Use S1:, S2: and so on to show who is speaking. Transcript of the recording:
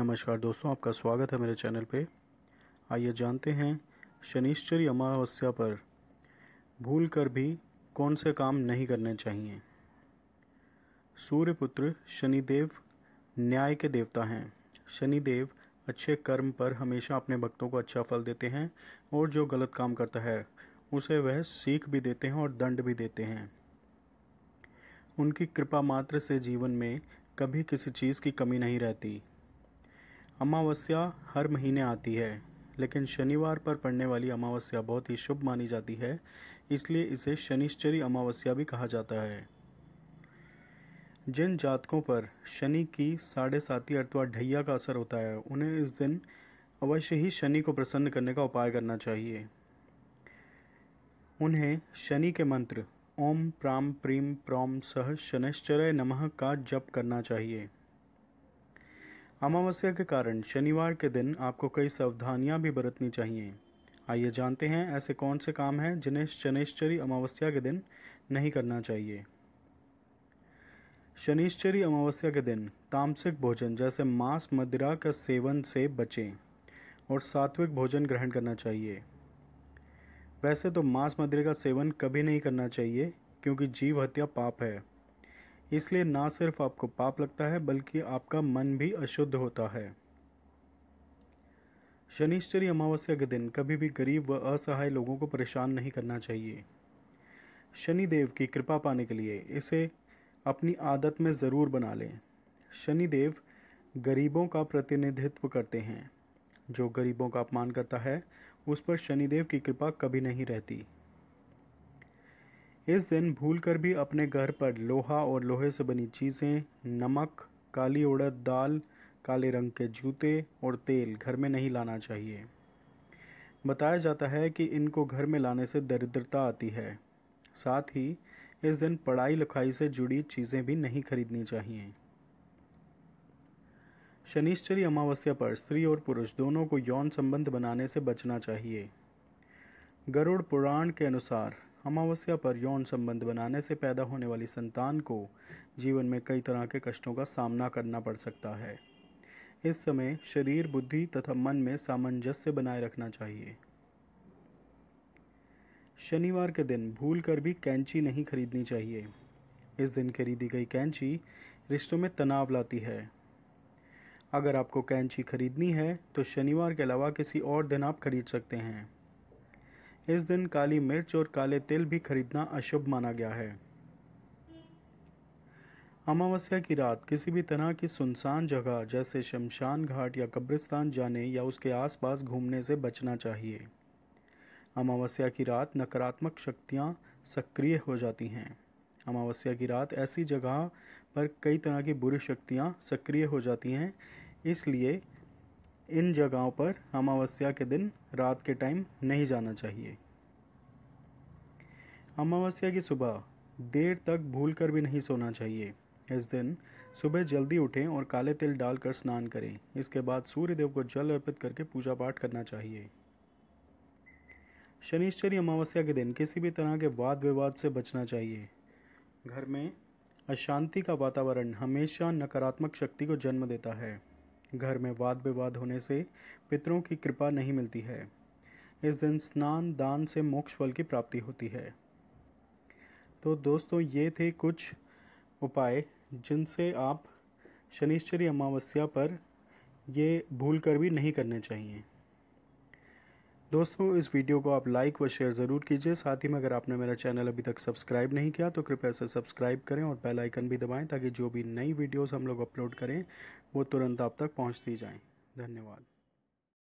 S1: नमस्कार दोस्तों आपका स्वागत है मेरे चैनल पे आइए जानते हैं शनिश्चरी अमावस्या पर भूल कर भी कौन से काम नहीं करने चाहिए सूर्यपुत्र शनिदेव न्याय के देवता हैं शनिदेव अच्छे कर्म पर हमेशा अपने भक्तों को अच्छा फल देते हैं और जो गलत काम करता है उसे वह सीख भी देते हैं और दंड भी देते हैं उनकी कृपा मात्र से जीवन में कभी किसी चीज़ की कमी नहीं रहती अमावस्या हर महीने आती है लेकिन शनिवार पर पड़ने वाली अमावस्या बहुत ही शुभ मानी जाती है इसलिए इसे शनिश्चरी अमावस्या भी कहा जाता है जिन जातकों पर शनि की साढ़े साती अथवा ढैया का असर होता है उन्हें इस दिन अवश्य ही शनि को प्रसन्न करने का उपाय करना चाहिए उन्हें शनि के मंत्र ओम प्राम प्रीम प्रोम सह शनिश्चरय नमः का जप करना चाहिए अमावस्या के कारण शनिवार के दिन आपको कई सावधानियां भी बरतनी चाहिए आइए जानते हैं ऐसे कौन से काम हैं जिन्हें शनिश्चरी अमावस्या के दिन नहीं करना चाहिए शनिश्चरी अमावस्या के दिन तामसिक भोजन जैसे मांस मदिरा का सेवन से बचें और सात्विक भोजन ग्रहण करना चाहिए वैसे तो मांस मदिरा का सेवन कभी नहीं करना चाहिए क्योंकि जीव हत्या पाप है इसलिए ना सिर्फ आपको पाप लगता है बल्कि आपका मन भी अशुद्ध होता है शनिश्चरी अमावस्या के दिन कभी भी गरीब व असहाय लोगों को परेशान नहीं करना चाहिए शनिदेव की कृपा पाने के लिए इसे अपनी आदत में ज़रूर बना लें शनिदेव गरीबों का प्रतिनिधित्व करते हैं जो गरीबों का अपमान करता है उस पर शनिदेव की कृपा कभी नहीं रहती इस दिन भूलकर भी अपने घर पर लोहा और लोहे से बनी चीज़ें नमक काली उड़द दाल काले रंग के जूते और तेल घर में नहीं लाना चाहिए बताया जाता है कि इनको घर में लाने से दरिद्रता आती है साथ ही इस दिन पढ़ाई लिखाई से जुड़ी चीज़ें भी नहीं खरीदनी चाहिए शनिश्चरी अमावस्या पर स्त्री और पुरुष दोनों को यौन संबंध बनाने से बचना चाहिए गरुड़ पुराण के अनुसार अमावस्या पर यौन संबंध बनाने से पैदा होने वाली संतान को जीवन में कई तरह के कष्टों का सामना करना पड़ सकता है इस समय शरीर बुद्धि तथा मन में सामंजस्य बनाए रखना चाहिए शनिवार के दिन भूल कर भी कैंची नहीं खरीदनी चाहिए इस दिन खरीदी गई कैंची रिश्तों में तनाव लाती है अगर आपको कैंची खरीदनी है तो शनिवार के अलावा किसी और दिन आप खरीद सकते हैं इस दिन काली मिर्च और काले तिल भी खरीदना अशुभ माना गया है अमावस्या की रात किसी भी तरह की सुनसान जगह जैसे शमशान घाट या कब्रिस्तान जाने या उसके आसपास घूमने से बचना चाहिए अमावस्या की रात नकारात्मक शक्तियाँ सक्रिय हो जाती हैं अमावस्या की रात ऐसी जगह पर कई तरह की बुरी शक्तियाँ सक्रिय हो जाती हैं इसलिए इन जगहों पर अमावस्या के दिन रात के टाइम नहीं जाना चाहिए अमावस्या की सुबह देर तक भूल कर भी नहीं सोना चाहिए इस दिन सुबह जल्दी उठें और काले तिल डालकर स्नान करें इसके बाद सूर्यदेव को जल अर्पित करके पूजा पाठ करना चाहिए शनिश्चरी अमावस्या के दिन किसी भी तरह के वाद विवाद से बचना चाहिए घर में अशांति का वातावरण हमेशा नकारात्मक शक्ति को जन्म देता है घर में वाद विवाद होने से पितरों की कृपा नहीं मिलती है इस दिन स्नान दान से मोक्ष फल की प्राप्ति होती है तो दोस्तों ये थे कुछ उपाय जिनसे आप शनिश्चरी अमावस्या पर ये भूल कर भी नहीं करने चाहिए दोस्तों इस वीडियो को आप लाइक व शेयर ज़रूर कीजिए साथ ही में अगर आपने मेरा चैनल अभी तक सब्सक्राइब नहीं किया तो कृपया से सब्सक्राइब करें और बेल आइकन भी दबाएं ताकि जो भी नई वीडियोस हम लोग अपलोड करें वो तुरंत आप तक पहुंचती जाएं धन्यवाद